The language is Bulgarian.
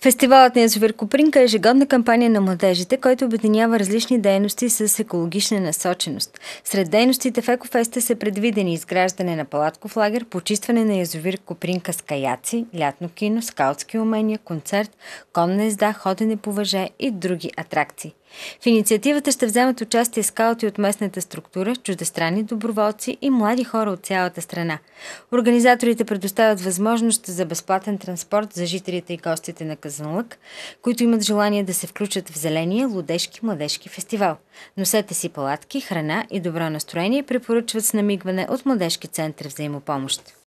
Фестивалът на язовир Копринка е ежегодна кампания на младежите, който обединява различни дейности с екологична насоченост. Сред дейностите в Екофеста са предвидени изграждане на палатков лагер, почистване на язовир Копринка с каяци, лятно кино, скаутски умения, концерт, конна езда, ходене по въже и други атракции. В инициативата ще вземат участие скаути от местната структура, чуждестранни доброволци и млади хора от цялата страна. Организаторите предоставят възможност за безплатен транспорт за жителите и гостите на Казанлък, които имат желание да се включат в зеления лудежки младежки фестивал. Носете си палатки, храна и добро настроение препоръчват с намигване от Младежки център взаимопомощ.